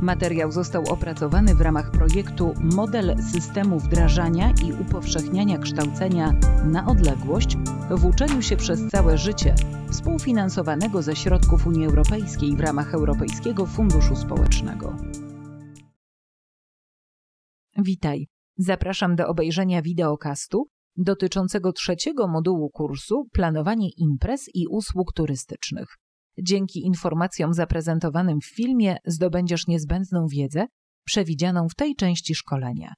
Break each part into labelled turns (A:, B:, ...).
A: Materiał został opracowany w ramach projektu Model systemu wdrażania i upowszechniania kształcenia na odległość w uczeniu się przez całe życie, współfinansowanego ze środków Unii Europejskiej w ramach Europejskiego Funduszu Społecznego. Witaj. Zapraszam do obejrzenia wideokastu dotyczącego trzeciego modułu kursu Planowanie imprez i usług turystycznych. Dzięki informacjom zaprezentowanym w filmie zdobędziesz niezbędną wiedzę przewidzianą w tej części szkolenia.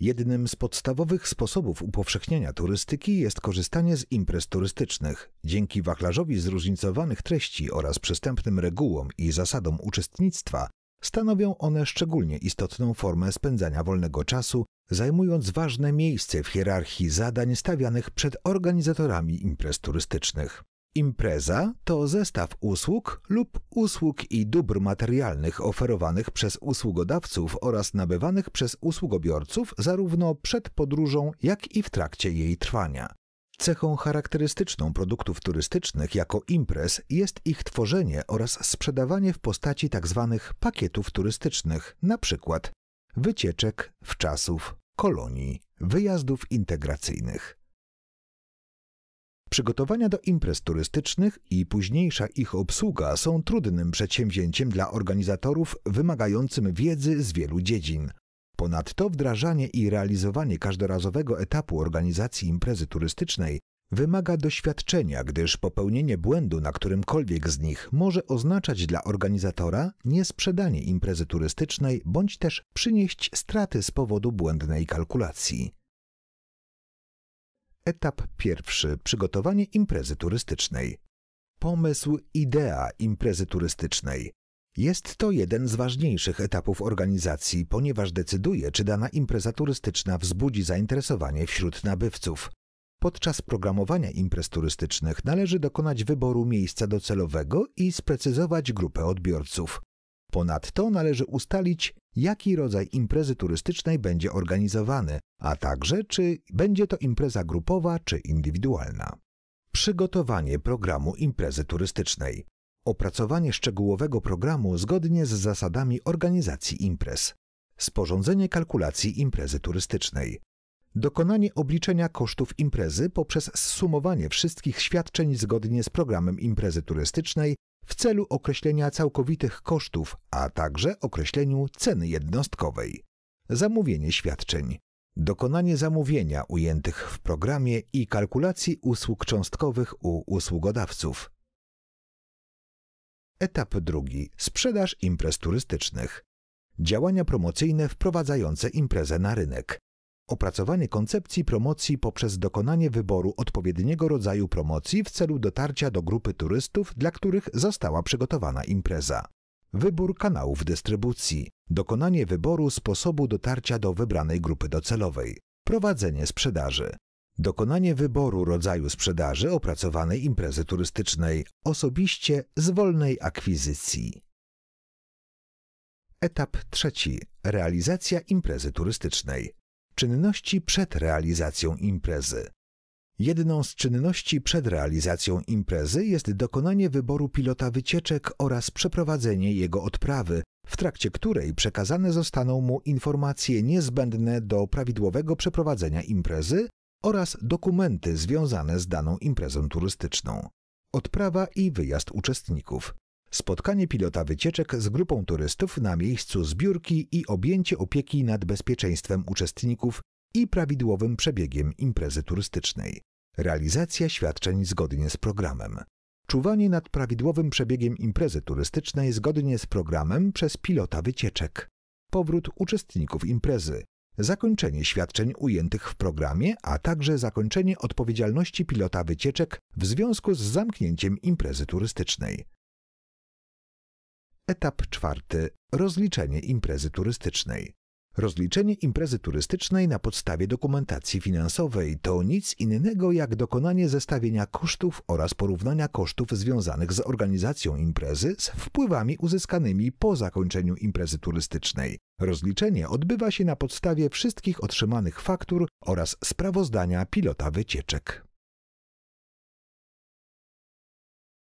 B: Jednym z podstawowych sposobów upowszechniania turystyki jest korzystanie z imprez turystycznych. Dzięki wachlarzowi zróżnicowanych treści oraz przystępnym regułom i zasadom uczestnictwa stanowią one szczególnie istotną formę spędzania wolnego czasu zajmując ważne miejsce w hierarchii zadań stawianych przed organizatorami imprez turystycznych. Impreza to zestaw usług lub usług i dóbr materialnych oferowanych przez usługodawców oraz nabywanych przez usługobiorców zarówno przed podróżą, jak i w trakcie jej trwania. Cechą charakterystyczną produktów turystycznych jako imprez jest ich tworzenie oraz sprzedawanie w postaci tzw. Tak pakietów turystycznych, np. wycieczek, wczasów, kolonii, wyjazdów integracyjnych. Przygotowania do imprez turystycznych i późniejsza ich obsługa są trudnym przedsięwzięciem dla organizatorów wymagającym wiedzy z wielu dziedzin. Ponadto wdrażanie i realizowanie każdorazowego etapu organizacji imprezy turystycznej Wymaga doświadczenia, gdyż popełnienie błędu na którymkolwiek z nich może oznaczać dla organizatora niesprzedanie imprezy turystycznej bądź też przynieść straty z powodu błędnej kalkulacji. Etap pierwszy: przygotowanie imprezy turystycznej. Pomysł, idea imprezy turystycznej. Jest to jeden z ważniejszych etapów organizacji, ponieważ decyduje, czy dana impreza turystyczna wzbudzi zainteresowanie wśród nabywców. Podczas programowania imprez turystycznych należy dokonać wyboru miejsca docelowego i sprecyzować grupę odbiorców. Ponadto należy ustalić, jaki rodzaj imprezy turystycznej będzie organizowany, a także czy będzie to impreza grupowa czy indywidualna. Przygotowanie programu imprezy turystycznej. Opracowanie szczegółowego programu zgodnie z zasadami organizacji imprez. Sporządzenie kalkulacji imprezy turystycznej. Dokonanie obliczenia kosztów imprezy poprzez zsumowanie wszystkich świadczeń zgodnie z programem imprezy turystycznej w celu określenia całkowitych kosztów, a także określeniu ceny jednostkowej. Zamówienie świadczeń. Dokonanie zamówienia ujętych w programie i kalkulacji usług cząstkowych u usługodawców. Etap drugi. Sprzedaż imprez turystycznych. Działania promocyjne wprowadzające imprezę na rynek. Opracowanie koncepcji promocji poprzez dokonanie wyboru odpowiedniego rodzaju promocji w celu dotarcia do grupy turystów, dla których została przygotowana impreza. Wybór kanałów dystrybucji. Dokonanie wyboru sposobu dotarcia do wybranej grupy docelowej. Prowadzenie sprzedaży. Dokonanie wyboru rodzaju sprzedaży opracowanej imprezy turystycznej, osobiście z wolnej akwizycji. Etap trzeci. Realizacja imprezy turystycznej. Czynności przed realizacją imprezy. Jedną z czynności przed realizacją imprezy jest dokonanie wyboru pilota wycieczek oraz przeprowadzenie jego odprawy, w trakcie której przekazane zostaną mu informacje niezbędne do prawidłowego przeprowadzenia imprezy oraz dokumenty związane z daną imprezą turystyczną. Odprawa i wyjazd uczestników. Spotkanie pilota wycieczek z grupą turystów na miejscu zbiórki i objęcie opieki nad bezpieczeństwem uczestników i prawidłowym przebiegiem imprezy turystycznej. Realizacja świadczeń zgodnie z programem. Czuwanie nad prawidłowym przebiegiem imprezy turystycznej zgodnie z programem przez pilota wycieczek. Powrót uczestników imprezy. Zakończenie świadczeń ujętych w programie, a także zakończenie odpowiedzialności pilota wycieczek w związku z zamknięciem imprezy turystycznej. Etap czwarty. Rozliczenie imprezy turystycznej. Rozliczenie imprezy turystycznej na podstawie dokumentacji finansowej to nic innego jak dokonanie zestawienia kosztów oraz porównania kosztów związanych z organizacją imprezy z wpływami uzyskanymi po zakończeniu imprezy turystycznej. Rozliczenie odbywa się na podstawie wszystkich otrzymanych faktur oraz sprawozdania pilota wycieczek.